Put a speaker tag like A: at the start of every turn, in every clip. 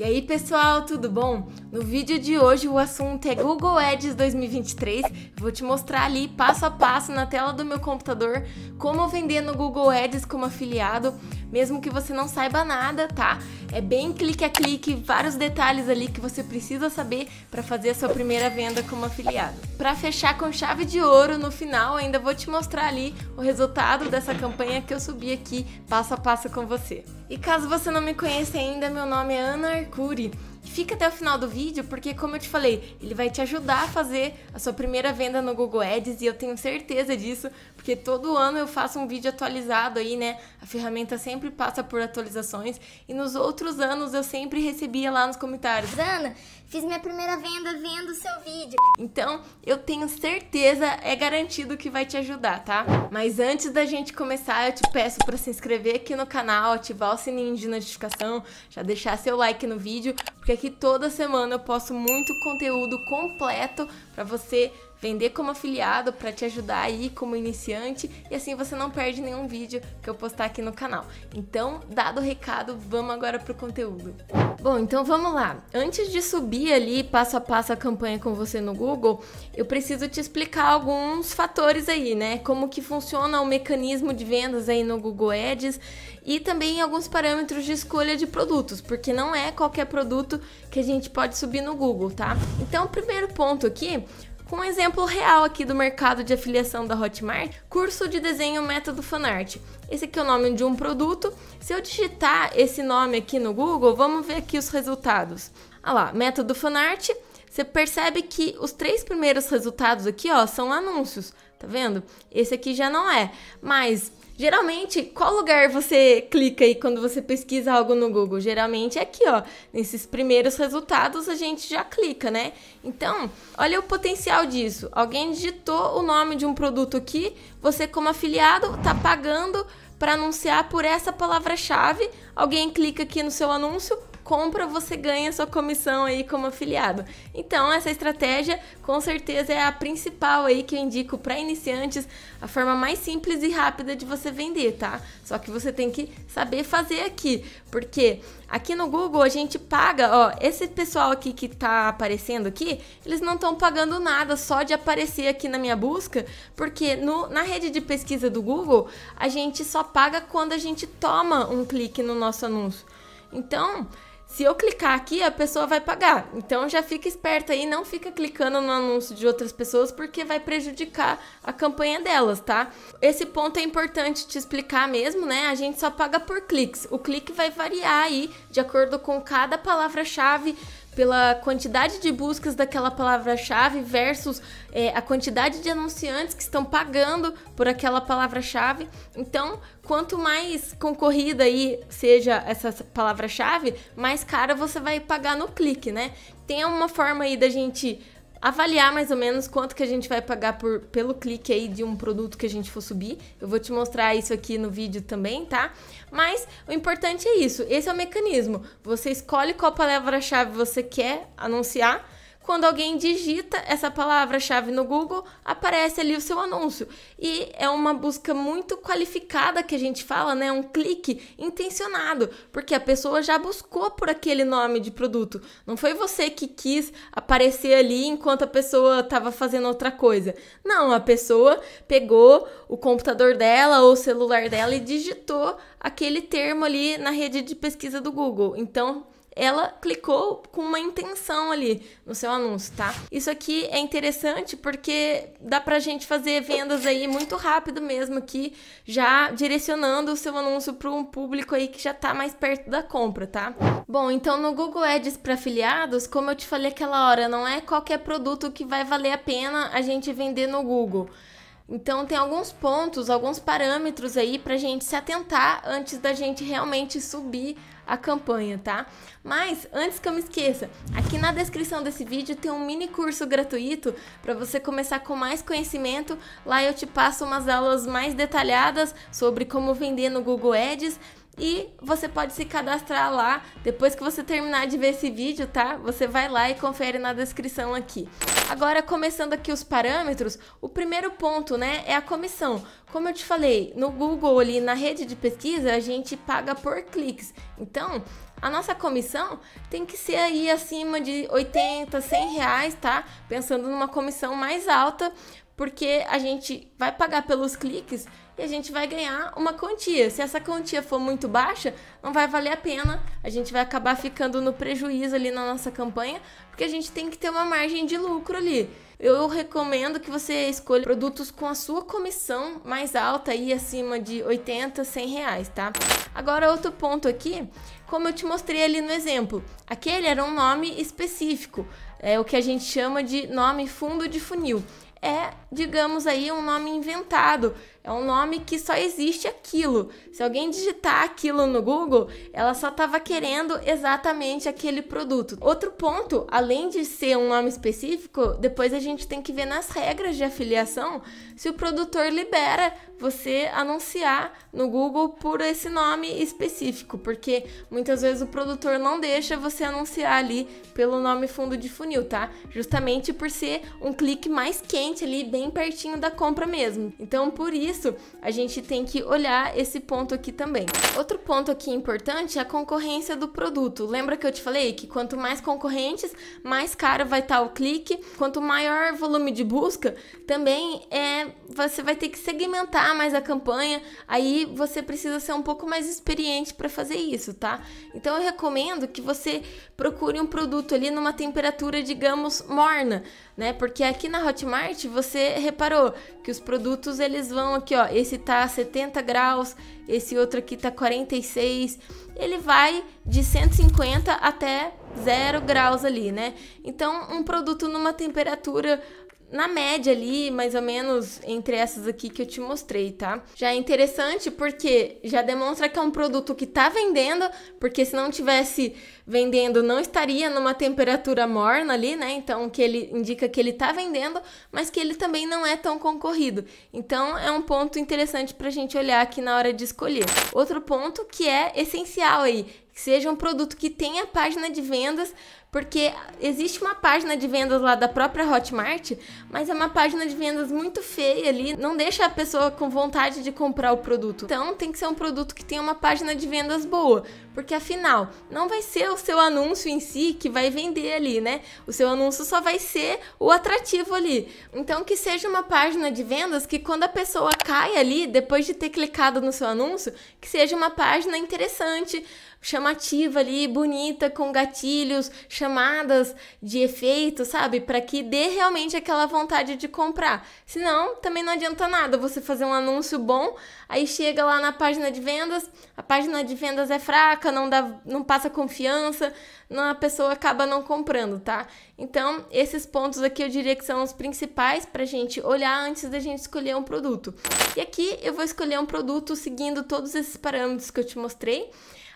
A: E aí, pessoal, tudo bom? No vídeo de hoje o assunto é Google Ads 2023. Vou te mostrar ali passo a passo na tela do meu computador como vender no Google Ads como afiliado mesmo que você não saiba nada, tá? É bem clique a clique, vários detalhes ali que você precisa saber para fazer a sua primeira venda como afiliado. Para fechar com chave de ouro no final, ainda vou te mostrar ali o resultado dessa campanha que eu subi aqui passo a passo com você. E caso você não me conheça ainda, meu nome é Ana Arcuri. Fica até o final do vídeo, porque como eu te falei, ele vai te ajudar a fazer a sua primeira venda no Google Ads e eu tenho certeza disso, porque todo ano eu faço um vídeo atualizado aí, né? A ferramenta sempre passa por atualizações e nos outros anos eu sempre recebia lá nos comentários. Ana, Fiz minha primeira venda vendo o seu vídeo. Então, eu tenho certeza, é garantido que vai te ajudar, tá? Mas antes da gente começar, eu te peço para se inscrever aqui no canal, ativar o sininho de notificação, já deixar seu like no vídeo, porque aqui toda semana eu posto muito conteúdo completo para você vender como afiliado para te ajudar aí como iniciante e assim você não perde nenhum vídeo que eu postar aqui no canal. Então, dado o recado, vamos agora pro conteúdo. Bom, então vamos lá. Antes de subir ali passo a passo a campanha com você no Google, eu preciso te explicar alguns fatores aí, né? Como que funciona o mecanismo de vendas aí no Google Ads e também alguns parâmetros de escolha de produtos, porque não é qualquer produto que a gente pode subir no Google, tá? Então, o primeiro ponto aqui com um exemplo real aqui do mercado de afiliação da Hotmart, curso de desenho método fanart. Esse aqui é o nome de um produto. Se eu digitar esse nome aqui no Google, vamos ver aqui os resultados. Ah lá, método fanart. Você percebe que os três primeiros resultados aqui, ó, são anúncios, tá vendo? Esse aqui já não é, mas Geralmente, qual lugar você clica aí quando você pesquisa algo no Google? Geralmente é aqui, ó. Nesses primeiros resultados a gente já clica, né? Então, olha o potencial disso. Alguém digitou o nome de um produto aqui, você como afiliado tá pagando para anunciar por essa palavra-chave. Alguém clica aqui no seu anúncio, compra, você ganha sua comissão aí como afiliado. Então, essa estratégia com certeza é a principal aí que eu indico para iniciantes, a forma mais simples e rápida de você vender, tá? Só que você tem que saber fazer aqui, porque aqui no Google a gente paga, ó, esse pessoal aqui que tá aparecendo aqui, eles não estão pagando nada só de aparecer aqui na minha busca, porque no, na rede de pesquisa do Google, a gente só paga quando a gente toma um clique no nosso anúncio. Então, se eu clicar aqui, a pessoa vai pagar. Então já fica esperta aí, não fica clicando no anúncio de outras pessoas porque vai prejudicar a campanha delas, tá? Esse ponto é importante te explicar mesmo, né? A gente só paga por cliques. O clique vai variar aí de acordo com cada palavra-chave pela quantidade de buscas daquela palavra-chave versus é, a quantidade de anunciantes que estão pagando por aquela palavra-chave. Então, quanto mais concorrida aí seja essa palavra-chave, mais cara você vai pagar no clique, né? Tem uma forma aí da gente avaliar mais ou menos quanto que a gente vai pagar por, pelo clique aí de um produto que a gente for subir. Eu vou te mostrar isso aqui no vídeo também, tá? Mas o importante é isso, esse é o mecanismo. Você escolhe qual palavra-chave você quer anunciar quando alguém digita essa palavra-chave no Google, aparece ali o seu anúncio. E é uma busca muito qualificada que a gente fala, né? Um clique intencionado, porque a pessoa já buscou por aquele nome de produto. Não foi você que quis aparecer ali enquanto a pessoa estava fazendo outra coisa. Não, a pessoa pegou o computador dela ou o celular dela e digitou aquele termo ali na rede de pesquisa do Google. Então, ela clicou com uma intenção ali no seu anúncio, tá? Isso aqui é interessante porque dá pra gente fazer vendas aí muito rápido mesmo aqui, já direcionando o seu anúncio para um público aí que já tá mais perto da compra, tá? Bom, então no Google Ads para afiliados, como eu te falei aquela hora, não é qualquer produto que vai valer a pena a gente vender no Google. Então tem alguns pontos, alguns parâmetros aí pra gente se atentar antes da gente realmente subir a campanha, tá? Mas antes que eu me esqueça, aqui na descrição desse vídeo tem um mini curso gratuito para você começar com mais conhecimento. Lá eu te passo umas aulas mais detalhadas sobre como vender no Google Ads e você pode se cadastrar lá. Depois que você terminar de ver esse vídeo, tá? Você vai lá e confere na descrição aqui. Agora, começando aqui os parâmetros, o primeiro ponto, né, é a comissão. Como eu te falei, no Google ali, na rede de pesquisa, a gente paga por cliques. Então, a nossa comissão tem que ser aí acima de 80, 100 reais, tá? Pensando numa comissão mais alta porque a gente vai pagar pelos cliques e a gente vai ganhar uma quantia. Se essa quantia for muito baixa, não vai valer a pena, a gente vai acabar ficando no prejuízo ali na nossa campanha, porque a gente tem que ter uma margem de lucro ali. Eu recomendo que você escolha produtos com a sua comissão mais alta, aí acima de 80, 100 reais, tá? Agora, outro ponto aqui, como eu te mostrei ali no exemplo, aquele era um nome específico, é o que a gente chama de nome fundo de funil é, digamos aí, um nome inventado. É um nome que só existe aquilo. Se alguém digitar aquilo no Google, ela só estava querendo exatamente aquele produto. Outro ponto, além de ser um nome específico, depois a gente tem que ver nas regras de afiliação se o produtor libera você anunciar no Google por esse nome específico, porque muitas vezes o produtor não deixa você anunciar ali pelo nome fundo de funil, tá? Justamente por ser um clique mais quente ali, bem pertinho da compra mesmo. Então, por isso, a gente tem que olhar esse ponto aqui também. Outro ponto aqui importante é a concorrência do produto. Lembra que eu te falei que quanto mais concorrentes, mais caro vai estar tá o clique, quanto maior volume de busca, também é você vai ter que segmentar mais a campanha, aí você precisa ser um pouco mais experiente para fazer isso, tá? Então eu recomendo que você procure um produto ali numa temperatura, digamos, morna, né? Porque aqui na Hotmart você reparou que os produtos eles vão aqui, ó, esse tá a 70 graus, esse outro aqui tá 46, ele vai de 150 até 0 graus ali, né? Então, um produto numa temperatura na média ali, mais ou menos entre essas aqui que eu te mostrei, tá? Já é interessante porque já demonstra que é um produto que tá vendendo, porque se não tivesse vendendo, não estaria numa temperatura morna ali, né? Então que ele indica que ele tá vendendo, mas que ele também não é tão concorrido. Então é um ponto interessante pra gente olhar aqui na hora de escolher. Outro ponto que é essencial aí, que seja um produto que tenha página de vendas, porque existe uma página de vendas lá da própria Hotmart, mas é uma página de vendas muito feia ali, não deixa a pessoa com vontade de comprar o produto. Então tem que ser um produto que tenha uma página de vendas boa, porque afinal, não vai ser o seu anúncio em si que vai vender ali, né? O seu anúncio só vai ser o atrativo ali. Então que seja uma página de vendas que quando a pessoa cai ali, depois de ter clicado no seu anúncio, que seja uma página interessante, chamativa ali, bonita, com gatilhos, chamadas de efeito, sabe? Para que dê realmente aquela vontade de comprar. Senão, também não adianta nada você fazer um anúncio bom, aí chega lá na página de vendas, a página de vendas é fraca, não dá, não passa confiança, não, a pessoa acaba não comprando, tá? Então, esses pontos aqui eu diria que são os principais a gente olhar antes da gente escolher um produto. E aqui eu vou escolher um produto seguindo todos esses parâmetros que eu te mostrei.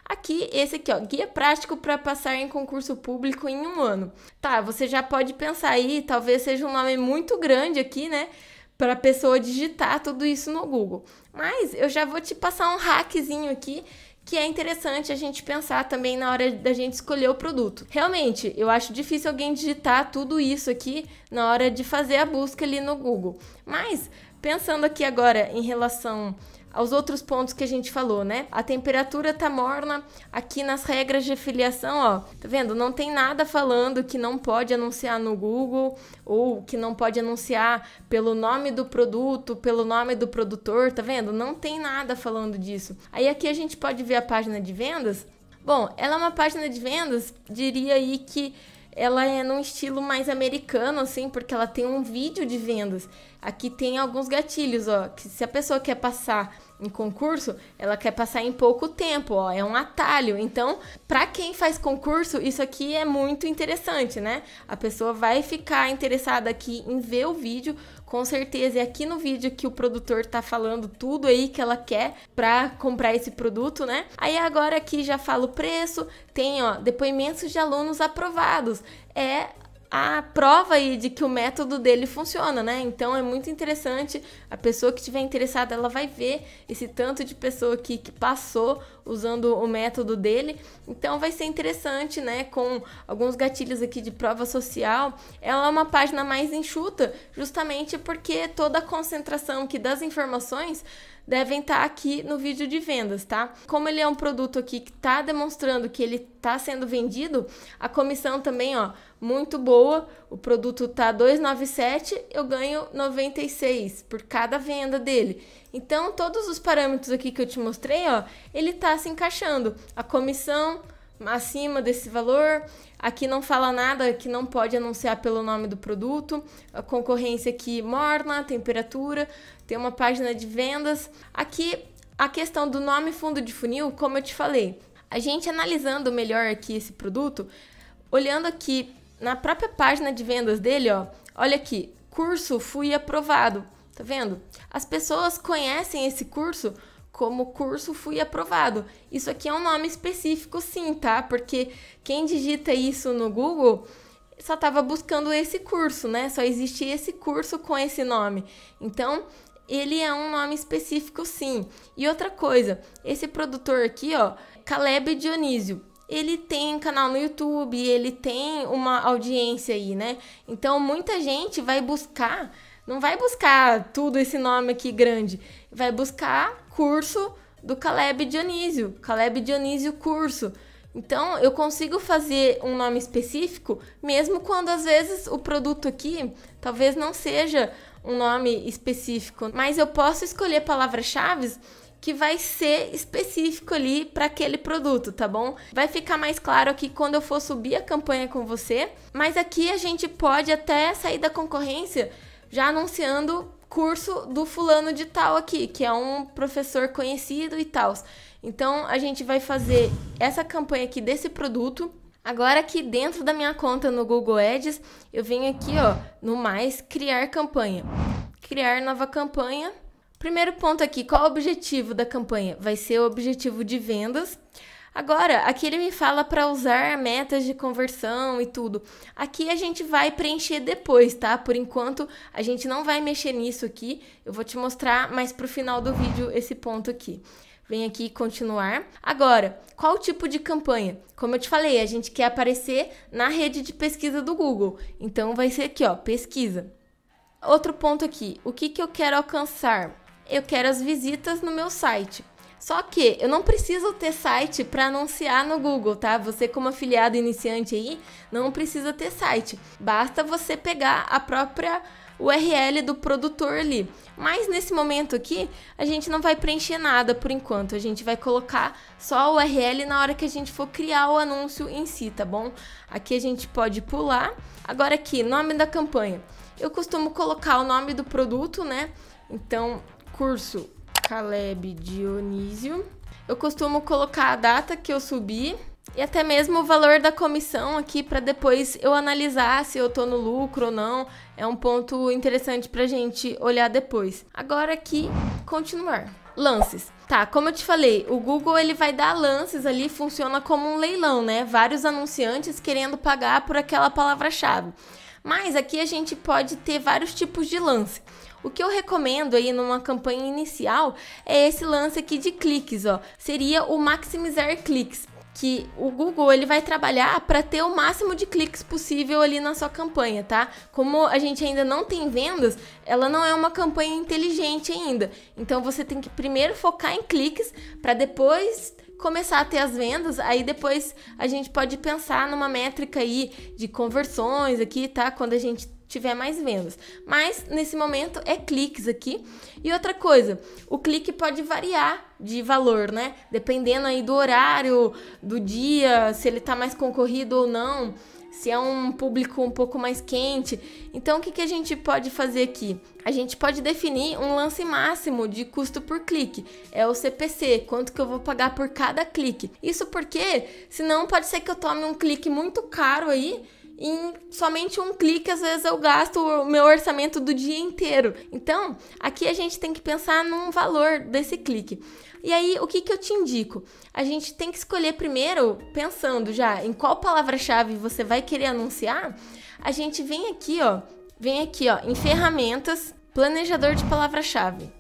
A: Aqui, esse aqui, ó, guia prático para passar em concurso público em um ano. Tá, você já pode pensar aí, talvez seja um nome muito grande aqui, né? Para a pessoa digitar tudo isso no Google. Mas eu já vou te passar um hackzinho aqui que é interessante a gente pensar também na hora da gente escolher o produto. Realmente, eu acho difícil alguém digitar tudo isso aqui na hora de fazer a busca ali no Google. Mas pensando aqui agora em relação aos outros pontos que a gente falou, né? A temperatura tá morna aqui nas regras de filiação, ó. Tá vendo? Não tem nada falando que não pode anunciar no Google ou que não pode anunciar pelo nome do produto, pelo nome do produtor, tá vendo? Não tem nada falando disso. Aí aqui a gente pode ver a página de vendas. Bom, ela é uma página de vendas, diria aí que ela é num estilo mais americano, assim, porque ela tem um vídeo de vendas. Aqui tem alguns gatilhos, ó, que se a pessoa quer passar em concurso, ela quer passar em pouco tempo, ó, é um atalho. Então, para quem faz concurso, isso aqui é muito interessante, né? A pessoa vai ficar interessada aqui em ver o vídeo, com certeza é aqui no vídeo que o produtor tá falando tudo aí que ela quer para comprar esse produto, né? Aí agora aqui já fala o preço, tem ó, depoimentos de alunos aprovados. É a prova aí de que o método dele funciona, né? Então é muito interessante. A pessoa que estiver interessada, ela vai ver esse tanto de pessoa que, que passou usando o método dele. Então vai ser interessante, né? Com alguns gatilhos aqui de prova social. Ela é uma página mais enxuta, justamente porque toda a concentração que das informações devem estar tá aqui no vídeo de vendas, tá? Como ele é um produto aqui que está demonstrando que ele está sendo vendido, a comissão também, ó, muito boa. O produto tá 297, eu ganho 96 por cada venda dele. Então, todos os parâmetros aqui que eu te mostrei, ó, ele tá se encaixando. A comissão acima desse valor, Aqui não fala nada que não pode anunciar pelo nome do produto. A concorrência aqui morna, temperatura, tem uma página de vendas. Aqui a questão do nome fundo de funil, como eu te falei, a gente analisando melhor aqui esse produto, olhando aqui na própria página de vendas dele, ó, olha aqui, curso fui aprovado, tá vendo? As pessoas conhecem esse curso como curso fui aprovado. Isso aqui é um nome específico, sim, tá? Porque quem digita isso no Google só estava buscando esse curso, né? Só existe esse curso com esse nome. Então, ele é um nome específico, sim. E outra coisa, esse produtor aqui, ó, Caleb Dionísio, ele tem canal no YouTube, ele tem uma audiência aí, né? Então, muita gente vai buscar não vai buscar tudo esse nome aqui grande. Vai buscar curso do Caleb Dionísio. Caleb Dionísio Curso. Então, eu consigo fazer um nome específico, mesmo quando às vezes o produto aqui talvez não seja um nome específico, mas eu posso escolher palavras-chave que vai ser específico ali para aquele produto, tá bom? Vai ficar mais claro aqui quando eu for subir a campanha com você, mas aqui a gente pode até sair da concorrência já anunciando curso do fulano de tal aqui, que é um professor conhecido e tal. Então a gente vai fazer essa campanha aqui desse produto. Agora aqui dentro da minha conta no Google Ads, eu venho aqui, ó, no mais, criar campanha. Criar nova campanha. Primeiro ponto aqui, qual o objetivo da campanha? Vai ser o objetivo de vendas. Agora, aqui ele me fala para usar metas de conversão e tudo. Aqui a gente vai preencher depois, tá? Por enquanto, a gente não vai mexer nisso aqui. Eu vou te mostrar mais pro final do vídeo esse ponto aqui. Vem aqui continuar. Agora, qual o tipo de campanha? Como eu te falei, a gente quer aparecer na rede de pesquisa do Google. Então vai ser aqui, ó, pesquisa. Outro ponto aqui, o que, que eu quero alcançar? Eu quero as visitas no meu site. Só que eu não preciso ter site para anunciar no Google, tá? Você como afiliado iniciante aí não precisa ter site. Basta você pegar a própria URL do produtor ali. Mas nesse momento aqui, a gente não vai preencher nada por enquanto. A gente vai colocar só a URL na hora que a gente for criar o anúncio em si, tá bom? Aqui a gente pode pular. Agora aqui, nome da campanha. Eu costumo colocar o nome do produto, né? Então, curso Caleb Dionísio. Eu costumo colocar a data que eu subi e até mesmo o valor da comissão aqui para depois eu analisar se eu tô no lucro ou não. É um ponto interessante pra gente olhar depois. Agora aqui, continuar. Lances. Tá, como eu te falei, o Google ele vai dar lances ali, funciona como um leilão, né? Vários anunciantes querendo pagar por aquela palavra-chave. Mas aqui a gente pode ter vários tipos de lance. O que eu recomendo aí numa campanha inicial é esse lance aqui de cliques, ó. Seria o maximizar cliques, que o Google ele vai trabalhar para ter o máximo de cliques possível ali na sua campanha, tá? Como a gente ainda não tem vendas, ela não é uma campanha inteligente ainda. Então você tem que primeiro focar em cliques para depois começar a ter as vendas, aí depois a gente pode pensar numa métrica aí de conversões aqui, tá? Quando a gente tiver mais vendas. Mas nesse momento é cliques aqui. E outra coisa, o clique pode variar de valor, né? Dependendo aí do horário, do dia, se ele tá mais concorrido ou não, se é um público um pouco mais quente. Então o que, que a gente pode fazer aqui? A gente pode definir um lance máximo de custo por clique, é o CPC, quanto que eu vou pagar por cada clique. Isso porque senão pode ser que eu tome um clique muito caro aí em somente um clique, às vezes eu gasto o meu orçamento do dia inteiro. Então, aqui a gente tem que pensar num valor desse clique. E aí, o que, que eu te indico? A gente tem que escolher primeiro, pensando já em qual palavra-chave você vai querer anunciar. A gente vem aqui, ó, vem aqui, ó, em ferramentas, planejador de palavra-chave.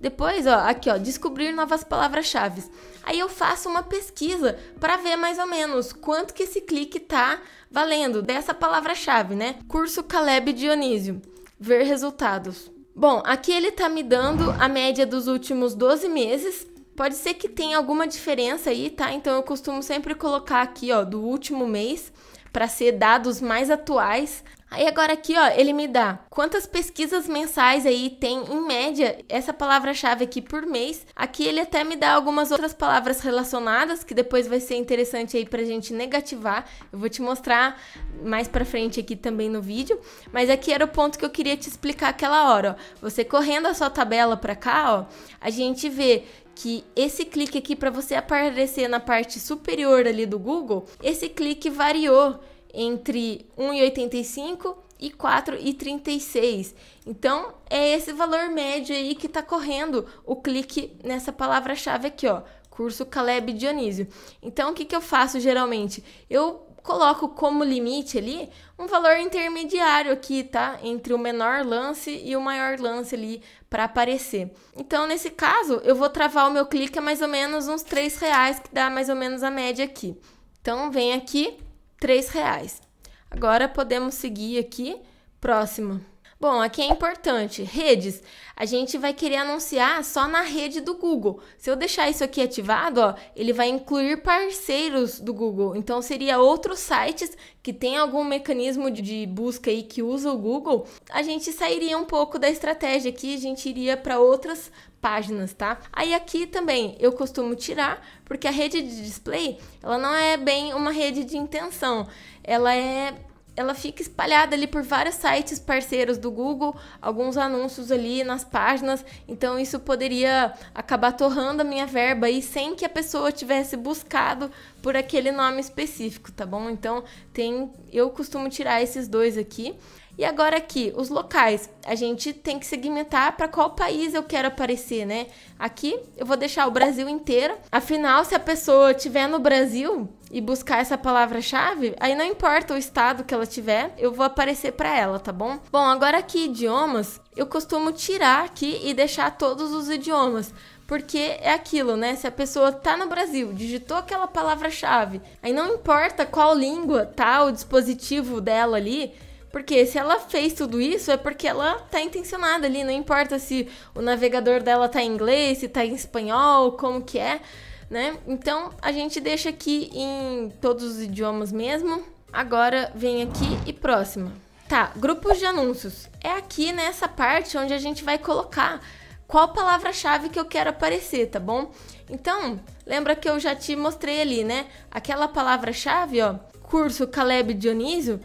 A: Depois, ó, aqui, ó, descobrir novas palavras-chave. Aí eu faço uma pesquisa para ver mais ou menos quanto que esse clique tá valendo dessa palavra-chave, né? Curso Caleb Dionísio. Ver resultados. Bom, aqui ele tá me dando a média dos últimos 12 meses. Pode ser que tenha alguma diferença aí, tá? Então eu costumo sempre colocar aqui, ó, do último mês para ser dados mais atuais. Aí agora aqui, ó, ele me dá quantas pesquisas mensais aí tem em média essa palavra-chave aqui por mês. Aqui ele até me dá algumas outras palavras relacionadas que depois vai ser interessante aí pra gente negativar. Eu vou te mostrar mais pra frente aqui também no vídeo, mas aqui era o ponto que eu queria te explicar aquela hora, ó. Você correndo a sua tabela pra cá, ó, a gente vê que esse clique aqui para você aparecer na parte superior ali do Google, esse clique variou entre 1,85 e 4,36. Então, é esse valor médio aí que está correndo o clique nessa palavra-chave aqui, ó. Curso Caleb Dionísio. Então, o que, que eu faço geralmente? Eu coloco como limite ali um valor intermediário aqui, tá? Entre o menor lance e o maior lance ali para aparecer. Então, nesse caso, eu vou travar o meu clique a mais ou menos uns 3 reais, que dá mais ou menos a média aqui. Então, vem aqui, 3 reais. Agora podemos seguir aqui, próxima. Bom, aqui é importante, redes. A gente vai querer anunciar só na rede do Google. Se eu deixar isso aqui ativado, ó, ele vai incluir parceiros do Google. Então seria outros sites que tem algum mecanismo de busca aí que usa o Google. A gente sairia um pouco da estratégia aqui, a gente iria para outras páginas, tá? Aí aqui também eu costumo tirar, porque a rede de display, ela não é bem uma rede de intenção. Ela é ela fica espalhada ali por vários sites parceiros do Google, alguns anúncios ali nas páginas, então isso poderia acabar torrando a minha verba aí sem que a pessoa tivesse buscado por aquele nome específico, tá bom? Então tem, eu costumo tirar esses dois aqui. E agora aqui, os locais. A gente tem que segmentar para qual país eu quero aparecer, né? Aqui eu vou deixar o Brasil inteiro. Afinal, se a pessoa estiver no Brasil e buscar essa palavra-chave, aí não importa o estado que ela tiver, eu vou aparecer para ela, tá bom? Bom, agora aqui idiomas, eu costumo tirar aqui e deixar todos os idiomas. Porque é aquilo, né? Se a pessoa tá no Brasil, digitou aquela palavra-chave, aí não importa qual língua tá o dispositivo dela ali, porque se ela fez tudo isso, é porque ela tá intencionada ali. Não importa se o navegador dela tá em inglês, se tá em espanhol, como que é, né? Então a gente deixa aqui em todos os idiomas mesmo. Agora vem aqui e próxima. Tá, grupos de anúncios. É aqui nessa parte onde a gente vai colocar qual palavra-chave que eu quero aparecer, tá bom? Então, lembra que eu já te mostrei ali, né? Aquela palavra-chave, ó, curso Caleb Dionísio,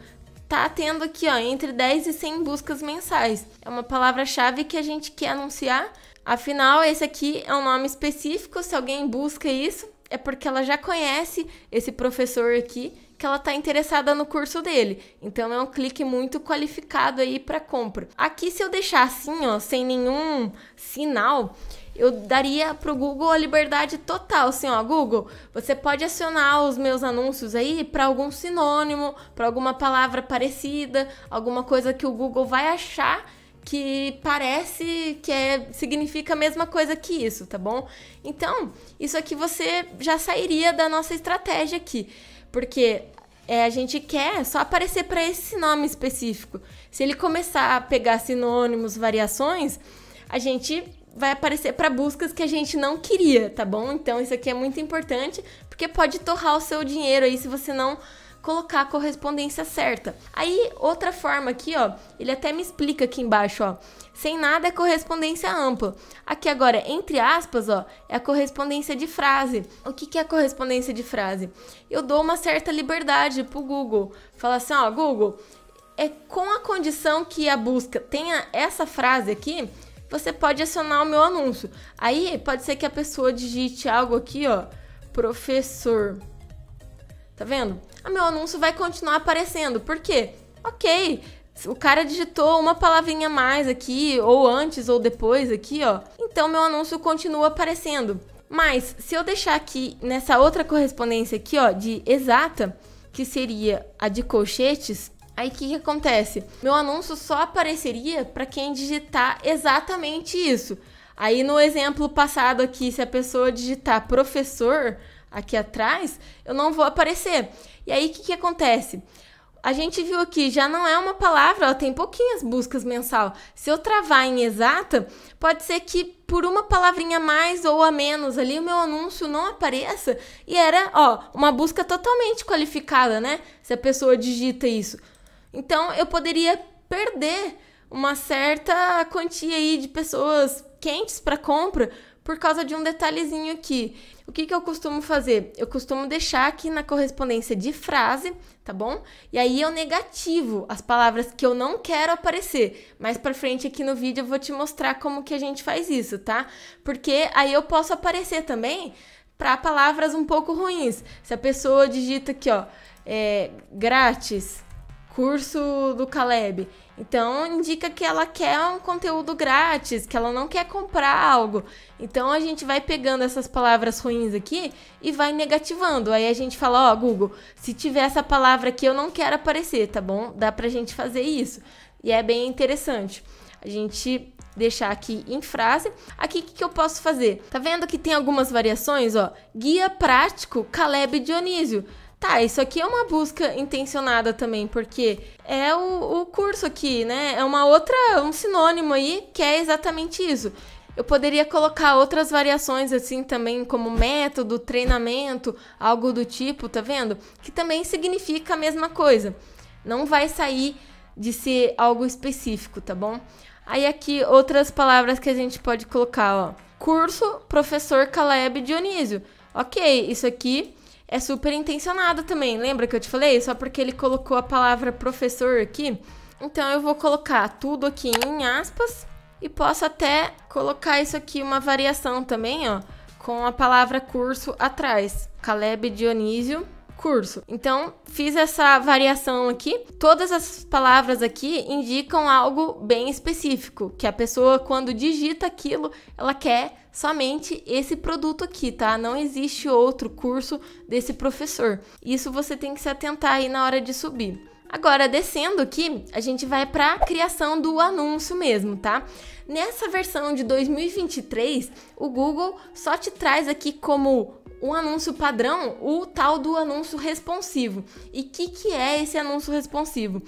A: tá tendo aqui, ó, entre 10 e 100 buscas mensais. É uma palavra-chave que a gente quer anunciar. Afinal, esse aqui é um nome específico, se alguém busca isso, é porque ela já conhece esse professor aqui, que ela está interessada no curso dele. Então é um clique muito qualificado aí para compra. Aqui se eu deixar assim, ó, sem nenhum sinal, eu daria pro Google a liberdade total, assim, ó, Google, você pode acionar os meus anúncios aí para algum sinônimo, para alguma palavra parecida, alguma coisa que o Google vai achar que parece que é, significa a mesma coisa que isso, tá bom? Então, isso aqui você já sairia da nossa estratégia aqui, porque é, a gente quer só aparecer para esse nome específico. Se ele começar a pegar sinônimos, variações, a gente vai aparecer para buscas que a gente não queria, tá bom? Então isso aqui é muito importante, porque pode torrar o seu dinheiro aí se você não colocar a correspondência certa. Aí, outra forma aqui, ó, ele até me explica aqui embaixo, ó. Sem nada é correspondência ampla. Aqui agora, entre aspas, ó, é a correspondência de frase. O que, que é correspondência de frase? Eu dou uma certa liberdade pro Google. Fala assim, ó, Google, é com a condição que a busca tenha essa frase aqui, você pode acionar o meu anúncio. Aí pode ser que a pessoa digite algo aqui, ó, professor. Tá vendo? O meu anúncio vai continuar aparecendo. Por quê? Ok, o cara digitou uma palavrinha mais aqui, ou antes ou depois aqui, ó. Então meu anúncio continua aparecendo. Mas se eu deixar aqui nessa outra correspondência aqui, ó, de exata, que seria a de colchetes, Aí o que, que acontece? Meu anúncio só apareceria para quem digitar exatamente isso. Aí no exemplo passado aqui, se a pessoa digitar professor aqui atrás, eu não vou aparecer. E aí o que, que acontece? A gente viu aqui, já não é uma palavra, ela tem pouquinhas buscas mensal. Se eu travar em exata, pode ser que por uma palavrinha a mais ou a menos ali o meu anúncio não apareça e era, ó, uma busca totalmente qualificada, né? Se a pessoa digita isso. Então eu poderia perder uma certa quantia aí de pessoas quentes para compra por causa de um detalhezinho aqui. O que, que eu costumo fazer? Eu costumo deixar aqui na correspondência de frase, tá bom? E aí eu negativo as palavras que eu não quero aparecer. Mais pra frente aqui no vídeo eu vou te mostrar como que a gente faz isso, tá? Porque aí eu posso aparecer também para palavras um pouco ruins. Se a pessoa digita aqui, ó, é, grátis, curso do Caleb. Então indica que ela quer um conteúdo grátis, que ela não quer comprar algo. Então a gente vai pegando essas palavras ruins aqui e vai negativando. Aí a gente fala, ó, oh, Google, se tiver essa palavra aqui eu não quero aparecer, tá bom? Dá pra gente fazer isso. E é bem interessante. A gente deixar aqui em frase. Aqui o que, que, eu posso fazer? Tá vendo que tem algumas variações, ó? Guia prático Caleb Dionísio. Tá, isso aqui é uma busca intencionada também, porque é o, o curso aqui, né? É uma outra, um sinônimo aí que é exatamente isso. Eu poderia colocar outras variações assim também, como método, treinamento, algo do tipo, tá vendo? Que também significa a mesma coisa. Não vai sair de ser algo específico, tá bom? Aí aqui outras palavras que a gente pode colocar, ó. Curso Professor Caleb Dionísio. Ok, isso aqui é super intencionado também. Lembra que eu te falei? Só porque ele colocou a palavra professor aqui. Então eu vou colocar tudo aqui em aspas e posso até colocar isso aqui uma variação também, ó, com a palavra curso atrás. Caleb Dionísio curso. Então, fiz essa variação aqui. Todas as palavras aqui indicam algo bem específico, que a pessoa quando digita aquilo, ela quer somente esse produto aqui, tá? Não existe outro curso desse professor. Isso você tem que se atentar aí na hora de subir. Agora, descendo aqui, a gente vai para a criação do anúncio mesmo, tá? Nessa versão de 2023, o Google só te traz aqui como um anúncio padrão o tal do anúncio responsivo. E o que, que é esse anúncio responsivo?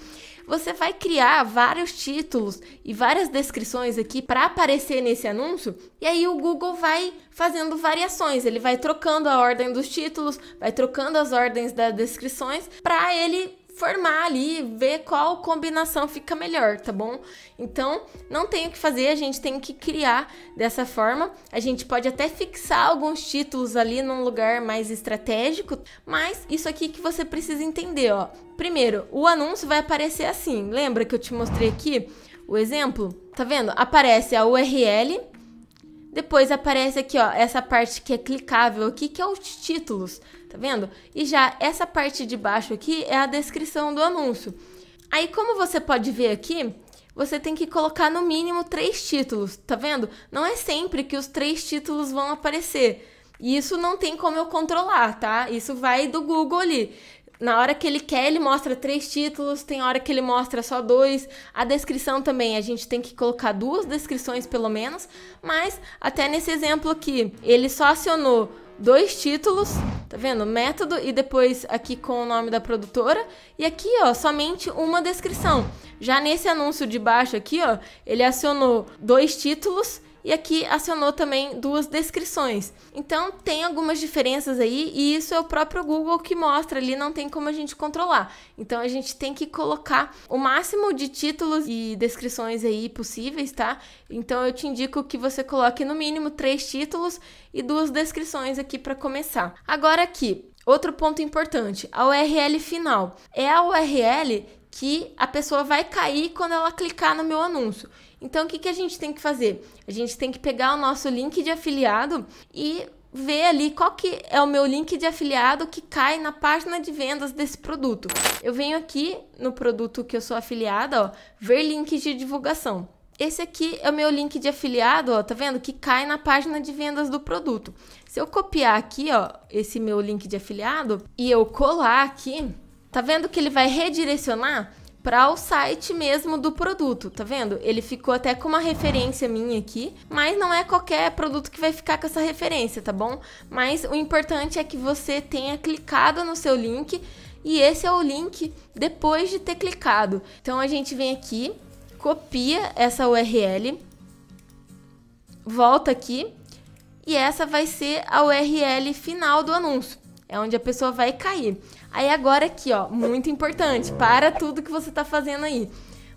A: Você vai criar vários títulos e várias descrições aqui para aparecer nesse anúncio, e aí o Google vai fazendo variações, ele vai trocando a ordem dos títulos, vai trocando as ordens das descrições para ele formar ali, ver qual combinação fica melhor, tá bom? Então, não tem o que fazer, a gente tem que criar dessa forma. A gente pode até fixar alguns títulos ali num lugar mais estratégico, mas isso aqui que você precisa entender, ó. Primeiro, o anúncio vai aparecer assim. Lembra que eu te mostrei aqui o exemplo? Tá vendo? Aparece a URL, depois aparece aqui, ó, essa parte que é clicável aqui, que é os títulos tá vendo? E já essa parte de baixo aqui é a descrição do anúncio. Aí, como você pode ver aqui, você tem que colocar no mínimo três títulos, tá vendo? Não é sempre que os três títulos vão aparecer. E isso não tem como eu controlar, tá? Isso vai do Google ali. Na hora que ele quer, ele mostra três títulos, tem hora que ele mostra só dois. A descrição também, a gente tem que colocar duas descrições pelo menos, mas até nesse exemplo aqui, ele só acionou dois títulos, tá vendo? Método e depois aqui com o nome da produtora. E aqui, ó, somente uma descrição. Já nesse anúncio de baixo aqui, ó, ele acionou dois títulos e aqui acionou também duas descrições. Então tem algumas diferenças aí e isso é o próprio Google que mostra ali, não tem como a gente controlar. Então a gente tem que colocar o máximo de títulos e descrições aí possíveis, tá? Então eu te indico que você coloque no mínimo três títulos e duas descrições aqui para começar. Agora aqui, outro ponto importante, a URL final. É a URL que a pessoa vai cair quando ela clicar no meu anúncio. Então, o que, que a gente tem que fazer? A gente tem que pegar o nosso link de afiliado e ver ali qual que é o meu link de afiliado que cai na página de vendas desse produto. Eu venho aqui no produto que eu sou afiliada, ó, ver link de divulgação. Esse aqui é o meu link de afiliado, ó, tá vendo? Que cai na página de vendas do produto. Se eu copiar aqui, ó, esse meu link de afiliado e eu colar aqui, tá vendo que ele vai redirecionar para o site mesmo do produto, tá vendo? Ele ficou até com uma referência minha aqui, mas não é qualquer produto que vai ficar com essa referência, tá bom? Mas o importante é que você tenha clicado no seu link e esse é o link depois de ter clicado. Então a gente vem aqui, copia essa URL, volta aqui e essa vai ser a URL final do anúncio. É onde a pessoa vai cair. Aí agora aqui, ó, muito importante, para tudo que você está fazendo aí.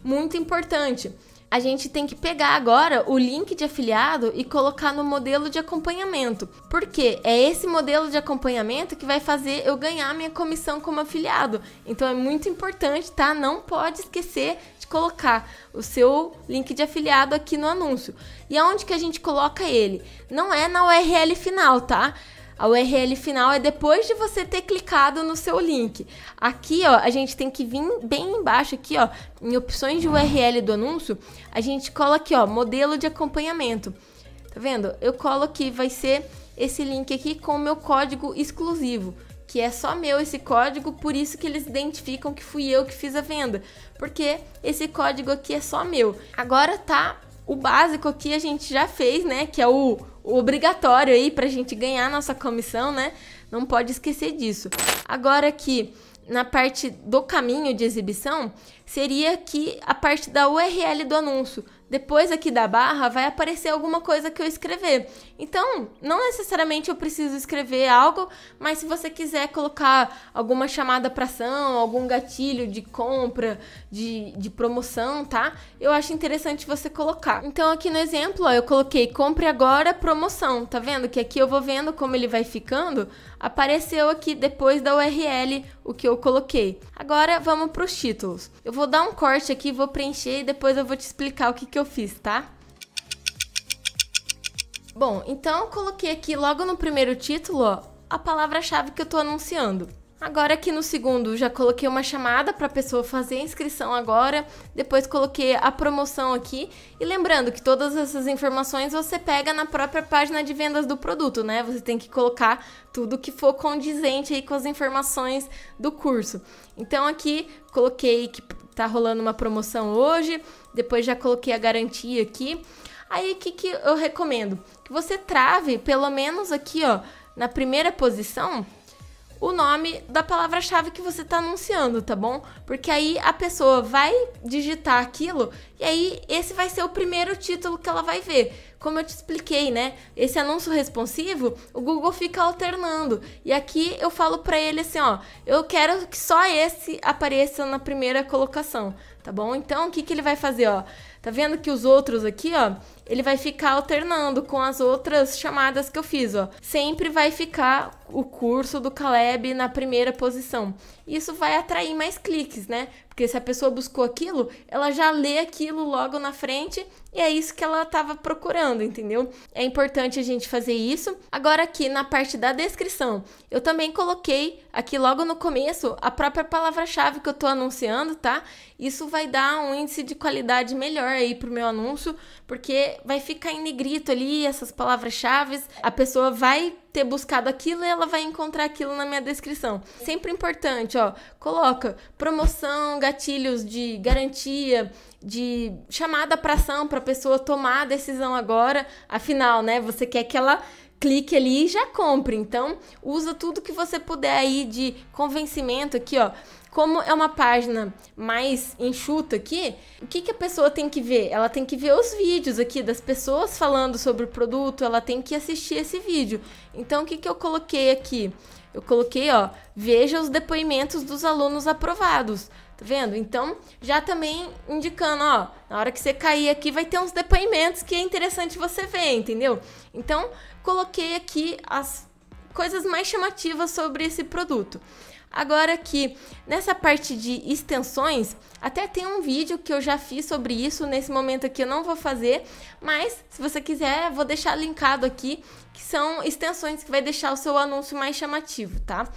A: Muito importante. A gente tem que pegar agora o link de afiliado e colocar no modelo de acompanhamento. Porque é esse modelo de acompanhamento que vai fazer eu ganhar minha comissão como afiliado. Então é muito importante, tá? Não pode esquecer de colocar o seu link de afiliado aqui no anúncio. E aonde que a gente coloca ele? Não é na URL final, tá? A URL final é depois de você ter clicado no seu link. Aqui, ó, a gente tem que vir bem embaixo aqui, ó, em opções de URL do anúncio, a gente cola aqui, ó, modelo de acompanhamento. Tá vendo? Eu colo aqui, vai ser esse link aqui com o meu código exclusivo que é só meu esse código, por isso que eles identificam que fui eu que fiz a venda, porque esse código aqui é só meu. Agora tá o básico aqui a gente já fez, né, que é o obrigatório aí pra gente ganhar nossa comissão, né? Não pode esquecer disso. Agora que na parte do caminho de exibição, seria que a parte da URL do anúncio depois aqui da barra vai aparecer alguma coisa que eu escrever. Então, não necessariamente eu preciso escrever algo, mas se você quiser colocar alguma chamada para ação, algum gatilho de compra, de, de promoção, tá? Eu acho interessante você colocar. Então, aqui no exemplo, ó, eu coloquei compre agora promoção. Tá vendo que aqui eu vou vendo como ele vai ficando apareceu aqui depois da URL o que eu coloquei. Agora vamos para os títulos. Eu vou dar um corte aqui, vou preencher e depois eu vou te explicar o que, que eu fiz, tá? Bom, então eu coloquei aqui logo no primeiro título ó, a palavra-chave que eu estou anunciando. Agora aqui no segundo já coloquei uma chamada para a pessoa fazer a inscrição agora, depois coloquei a promoção aqui e lembrando que todas essas informações você pega na própria página de vendas do produto, né? Você tem que colocar tudo que for condizente aí com as informações do curso. Então aqui coloquei que tá rolando uma promoção hoje, depois já coloquei a garantia aqui. Aí o que, que eu recomendo? Que você trave pelo menos aqui, ó, na primeira posição, o nome da palavra-chave que você está anunciando, tá bom? Porque aí a pessoa vai digitar aquilo e aí esse vai ser o primeiro título que ela vai ver. Como eu te expliquei, né? Esse anúncio responsivo, o Google fica alternando. E aqui eu falo para ele assim, ó, eu quero que só esse apareça na primeira colocação, tá bom? Então, o que que ele vai fazer, ó? Tá vendo que os outros aqui, ó, ele vai ficar alternando com as outras chamadas que eu fiz, ó. Sempre vai ficar o curso do Caleb na primeira posição. Isso vai atrair mais cliques, né? Porque se a pessoa buscou aquilo, ela já lê aquilo logo na frente e é isso que ela estava procurando, entendeu? É importante a gente fazer isso. Agora aqui na parte da descrição, eu também coloquei aqui logo no começo a própria palavra-chave que eu estou anunciando, tá? Isso vai dar um índice de qualidade melhor aí pro meu anúncio, porque vai ficar em negrito ali essas palavras-chave, a pessoa vai ter buscado aquilo e ela vai encontrar aquilo na minha descrição. Sempre importante, ó, coloca promoção, gatilhos de garantia, de chamada para ação para a pessoa tomar a decisão agora. Afinal, né, você quer que ela clique ali e já compre. Então, usa tudo que você puder aí de convencimento aqui, ó. Como é uma página mais enxuta aqui, o que, que a pessoa tem que ver? Ela tem que ver os vídeos aqui das pessoas falando sobre o produto, ela tem que assistir esse vídeo. Então, o que, que eu coloquei aqui? Eu coloquei, ó, veja os depoimentos dos alunos aprovados. Tá vendo? Então, já também indicando, ó, na hora que você cair aqui vai ter uns depoimentos que é interessante você ver, entendeu? Então, coloquei aqui as coisas mais chamativas sobre esse produto. Agora que nessa parte de extensões, até tem um vídeo que eu já fiz sobre isso, nesse momento aqui eu não vou fazer, mas se você quiser, vou deixar linkado aqui, que são extensões que vai deixar o seu anúncio mais chamativo, tá?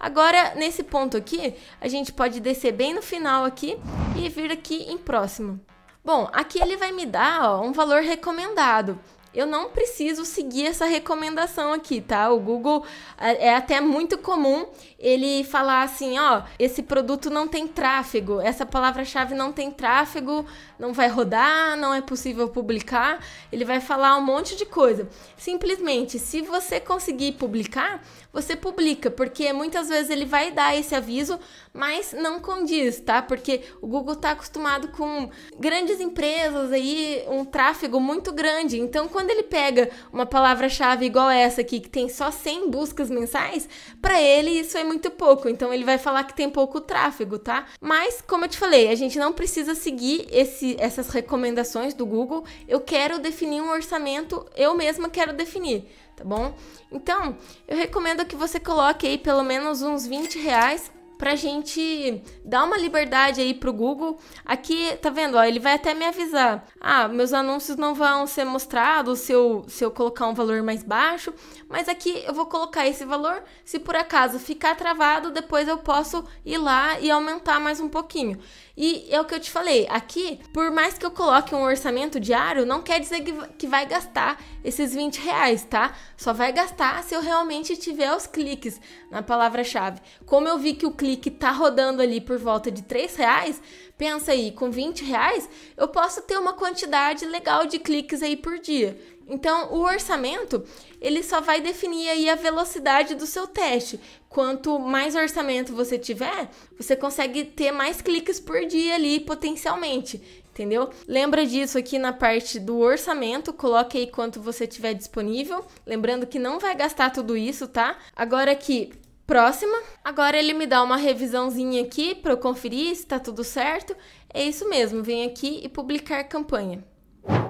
A: Agora, nesse ponto aqui, a gente pode descer bem no final aqui e vir aqui em próximo. Bom, aqui ele vai me dar ó, um valor recomendado eu não preciso seguir essa recomendação aqui, tá? O Google é, é até muito comum ele falar assim, ó, esse produto não tem tráfego, essa palavra-chave não tem tráfego, não vai rodar, não é possível publicar. Ele vai falar um monte de coisa. Simplesmente, se você conseguir publicar, você publica, porque muitas vezes ele vai dar esse aviso, mas não condiz, tá? Porque o Google tá acostumado com grandes empresas aí, um tráfego muito grande. Então, quando ele pega uma palavra-chave igual essa aqui, que tem só 100 buscas mensais, para ele isso é muito pouco. Então ele vai falar que tem pouco tráfego, tá? Mas, como eu te falei, a gente não precisa seguir esse, essas recomendações do Google. Eu quero definir um orçamento, eu mesma quero definir tá bom? Então, eu recomendo que você coloque aí pelo menos uns 20 reais pra gente dar uma liberdade aí pro Google. Aqui, tá vendo? Ó, ele vai até me avisar. Ah, meus anúncios não vão ser mostrados se eu, se eu colocar um valor mais baixo, mas aqui eu vou colocar esse valor. Se por acaso ficar travado, depois eu posso ir lá e aumentar mais um pouquinho. E é o que eu te falei, aqui, por mais que eu coloque um orçamento diário, não quer dizer que vai gastar esses 20 reais, tá? Só vai gastar se eu realmente tiver os cliques na palavra-chave. Como eu vi que o clique tá rodando ali por volta de 3 reais, pensa aí, com 20 reais eu posso ter uma quantidade legal de cliques aí por dia. Então, o orçamento, ele só vai definir aí a velocidade do seu teste. Quanto mais orçamento você tiver, você consegue ter mais cliques por dia ali potencialmente entendeu? Lembra disso aqui na parte do orçamento, coloque aí quanto você tiver disponível, lembrando que não vai gastar tudo isso, tá? Agora aqui, próxima. Agora ele me dá uma revisãozinha aqui para eu conferir se tá tudo certo. É isso mesmo, vem aqui e publicar campanha.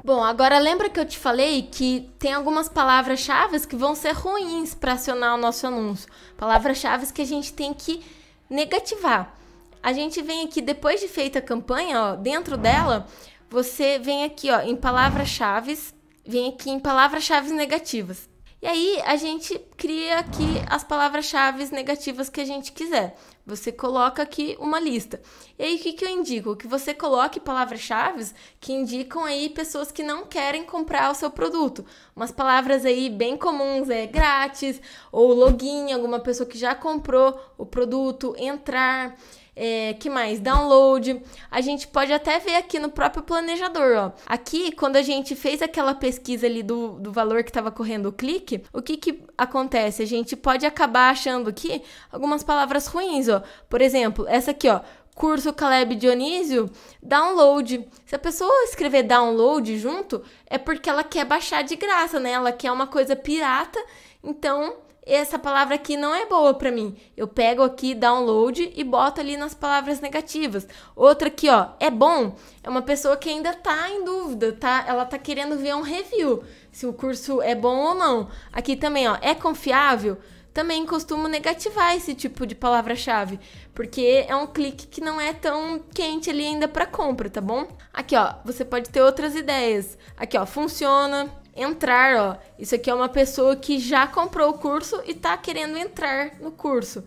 A: Bom, agora lembra que eu te falei que tem algumas palavras-chave que vão ser ruins para acionar o nosso anúncio. Palavras-chave que a gente tem que negativar. A gente vem aqui depois de feita a campanha, ó, dentro dela, você vem aqui, ó, em palavras-chave, vem aqui em palavras-chave negativas. E aí a gente cria aqui as palavras-chave negativas que a gente quiser. Você coloca aqui uma lista. E aí, o que, que eu indico? Que você coloque palavras-chave que indicam aí pessoas que não querem comprar o seu produto. Umas palavras aí bem comuns é grátis, ou login, alguma pessoa que já comprou o produto, entrar. É, que mais? Download. A gente pode até ver aqui no próprio planejador, ó. Aqui, quando a gente fez aquela pesquisa ali do, do valor que estava correndo o clique, o que que acontece? A gente pode acabar achando aqui algumas palavras ruins, ó. Por exemplo, essa aqui, ó curso Caleb Dionísio, download. Se a pessoa escrever download junto, é porque ela quer baixar de graça, né? Ela quer uma coisa pirata, então essa palavra aqui não é boa para mim. Eu pego aqui download e boto ali nas palavras negativas. Outra aqui, ó, é bom. É uma pessoa que ainda tá em dúvida, tá? Ela tá querendo ver um review se o curso é bom ou não. Aqui também, ó, é confiável. Também costumo negativar esse tipo de palavra-chave, porque é um clique que não é tão quente ali ainda para compra, tá bom? Aqui, ó, você pode ter outras ideias. Aqui, ó, funciona, entrar, ó. Isso aqui é uma pessoa que já comprou o curso e tá querendo entrar no curso,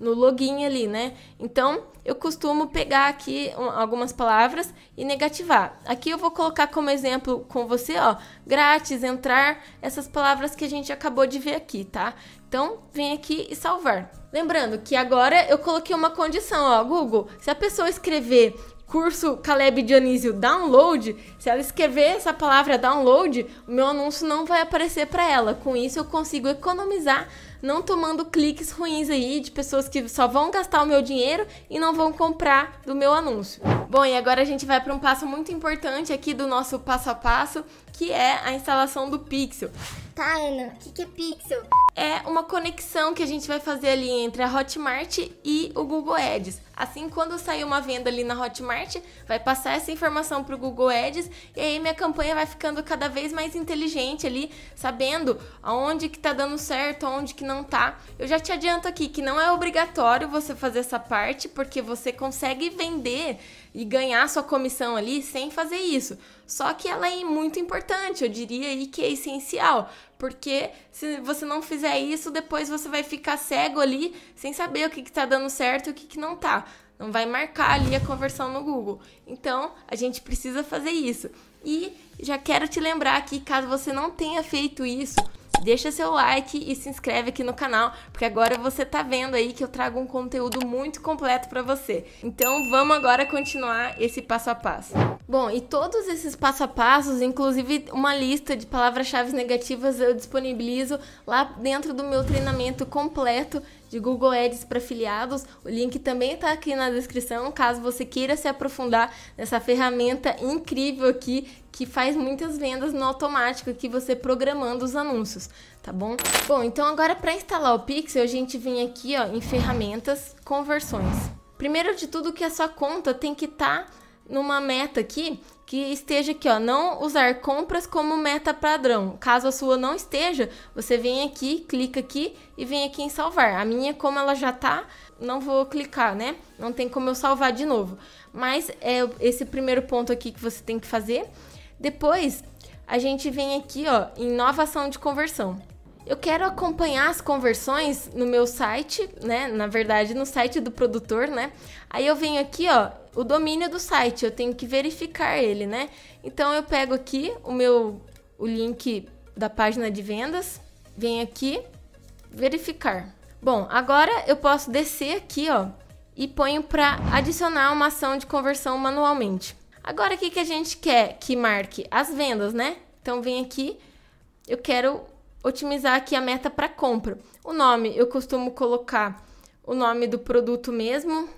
A: no login ali, né? Então, eu costumo pegar aqui algumas palavras e negativar. Aqui eu vou colocar como exemplo com você, ó, grátis, entrar, essas palavras que a gente acabou de ver aqui, tá? Então, vem aqui e salvar. Lembrando que agora eu coloquei uma condição, ó, Google, se a pessoa escrever curso Caleb Dionísio Download, se ela escrever essa palavra download, o meu anúncio não vai aparecer para ela. Com isso eu consigo economizar, não tomando cliques ruins aí de pessoas que só vão gastar o meu dinheiro e não vão comprar do meu anúncio. Bom, e agora a gente vai para um passo muito importante aqui do nosso passo a passo, que é a instalação do Pixel. Tá, Ana, o que, que é Pixel? É uma conexão que a gente vai fazer ali entre a Hotmart e o Google Ads. Assim, quando sair uma venda ali na Hotmart, vai passar essa informação para o Google Ads e aí minha campanha vai ficando cada vez mais inteligente ali, sabendo aonde que tá dando certo, aonde que não tá. Eu já te adianto aqui que não é obrigatório você fazer essa parte, porque você consegue vender e ganhar sua comissão ali sem fazer isso. Só que ela é muito importante, eu diria aí que é essencial, porque se você não fizer isso, depois você vai ficar cego ali sem saber o que, está dando certo e o que, que não está. Não vai marcar ali a conversão no Google. Então, a gente precisa fazer isso. E já quero te lembrar que caso você não tenha feito isso, deixa seu like e se inscreve aqui no canal, porque agora você tá vendo aí que eu trago um conteúdo muito completo para você. Então vamos agora continuar esse passo a passo. Bom, e todos esses passo a passos, inclusive uma lista de palavras-chave negativas eu disponibilizo lá dentro do meu treinamento completo de Google Ads para afiliados. O link também está aqui na descrição, caso você queira se aprofundar nessa ferramenta incrível aqui que faz muitas vendas no automático que você programando os anúncios, tá bom? Bom, então agora para instalar o Pixel, a gente vem aqui, ó, em ferramentas, conversões. Primeiro de tudo que a sua conta tem que estar tá numa meta aqui que esteja aqui, ó, não usar compras como meta padrão. Caso a sua não esteja, você vem aqui, clica aqui e vem aqui em salvar. A minha, como ela já tá, não vou clicar, né? Não tem como eu salvar de novo. Mas é esse primeiro ponto aqui que você tem que fazer. Depois, a gente vem aqui, ó, em nova ação de conversão. Eu quero acompanhar as conversões no meu site, né? Na verdade, no site do produtor, né? Aí eu venho aqui, ó, o domínio do site, eu tenho que verificar ele, né? Então eu pego aqui o meu o link da página de vendas, venho aqui verificar. Bom, agora eu posso descer aqui, ó, e ponho para adicionar uma ação de conversão manualmente. Agora o que, que a gente quer que marque? As vendas, né? Então vem aqui, eu quero otimizar aqui a meta para compra. O nome eu costumo colocar o nome do produto mesmo,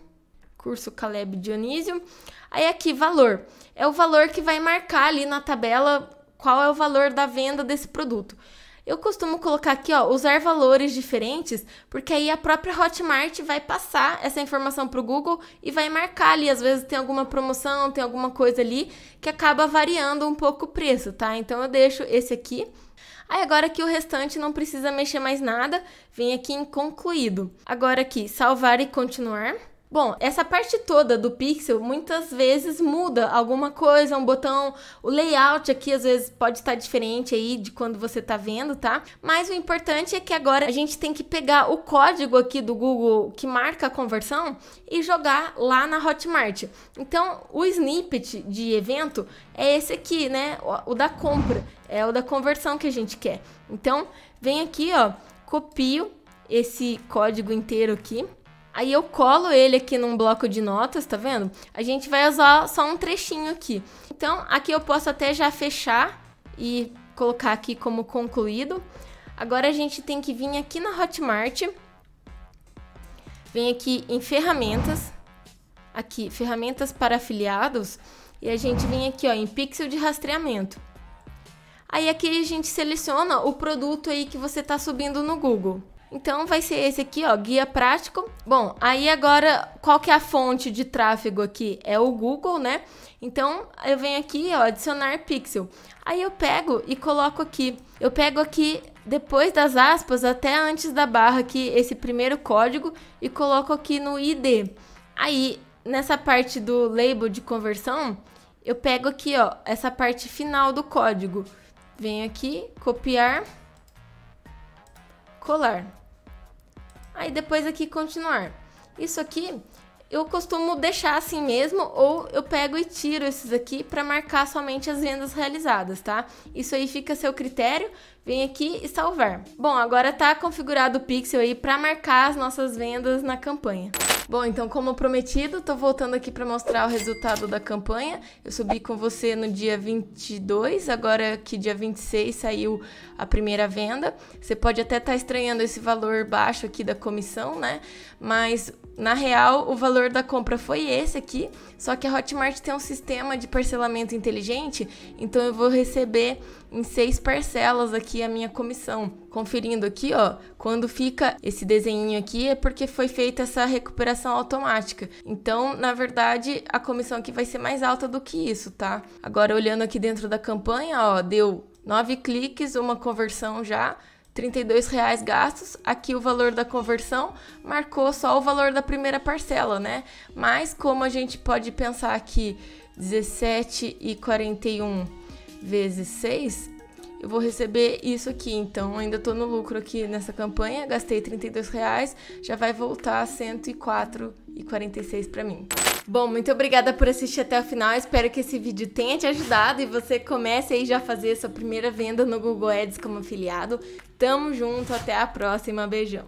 A: curso Caleb Dionísio. Aí aqui, valor. É o valor que vai marcar ali na tabela qual é o valor da venda desse produto. Eu costumo colocar aqui, ó, usar valores diferentes, porque aí a própria Hotmart vai passar essa informação para o Google e vai marcar ali. Às vezes tem alguma promoção, tem alguma coisa ali que acaba variando um pouco o preço, tá? Então eu deixo esse aqui. Aí agora que o restante não precisa mexer mais nada, vem aqui em concluído. Agora aqui, salvar e continuar. Bom, essa parte toda do pixel muitas vezes muda alguma coisa, um botão, o layout aqui às vezes pode estar diferente aí de quando você está vendo, tá? Mas o importante é que agora a gente tem que pegar o código aqui do Google que marca a conversão e jogar lá na Hotmart. Então, o snippet de evento é esse aqui, né? O, o da compra, é o da conversão que a gente quer. Então, vem aqui, ó, copio esse código inteiro aqui Aí eu colo ele aqui num bloco de notas, tá vendo? A gente vai usar só um trechinho aqui. Então, aqui eu posso até já fechar e colocar aqui como concluído. Agora a gente tem que vir aqui na Hotmart, vem aqui em ferramentas, aqui, ferramentas para afiliados, e a gente vem aqui ó, em pixel de rastreamento. Aí aqui a gente seleciona o produto aí que você está subindo no Google. Então vai ser esse aqui, ó, guia prático. Bom, aí agora qual que é a fonte de tráfego aqui? É o Google, né? Então eu venho aqui, ó, adicionar pixel. Aí eu pego e coloco aqui. Eu pego aqui depois das aspas até antes da barra aqui esse primeiro código e coloco aqui no ID. Aí nessa parte do label de conversão, eu pego aqui, ó, essa parte final do código. Venho aqui, copiar colar. Aí depois aqui continuar. Isso aqui eu costumo deixar assim mesmo ou eu pego e tiro esses aqui para marcar somente as vendas realizadas, tá? Isso aí fica a seu critério, Vem aqui e salvar. Bom, agora tá configurado o pixel aí para marcar as nossas vendas na campanha. Bom, então como prometido, tô voltando aqui para mostrar o resultado da campanha. Eu subi com você no dia 22, agora que dia 26 saiu a primeira venda. Você pode até estar tá estranhando esse valor baixo aqui da comissão, né? Mas na real, o valor da compra foi esse aqui, só que a Hotmart tem um sistema de parcelamento inteligente, então eu vou receber em seis parcelas aqui a minha comissão. Conferindo aqui, ó, quando fica esse desenho aqui é porque foi feita essa recuperação automática. Então, na verdade, a comissão aqui vai ser mais alta do que isso, tá? Agora, olhando aqui dentro da campanha, ó, deu nove cliques, uma conversão já, 32 reais gastos, aqui o valor da conversão marcou só o valor da primeira parcela, né? Mas como a gente pode pensar aqui 17,41 vezes 6, eu vou receber isso aqui, então ainda estou no lucro aqui nessa campanha, gastei 32 reais, já vai voltar 104 reais e 46 para mim. Bom, muito obrigada por assistir até o final. Espero que esse vídeo tenha te ajudado e você comece aí já a fazer a sua primeira venda no Google Ads como afiliado. Tamo junto, até a próxima, beijão.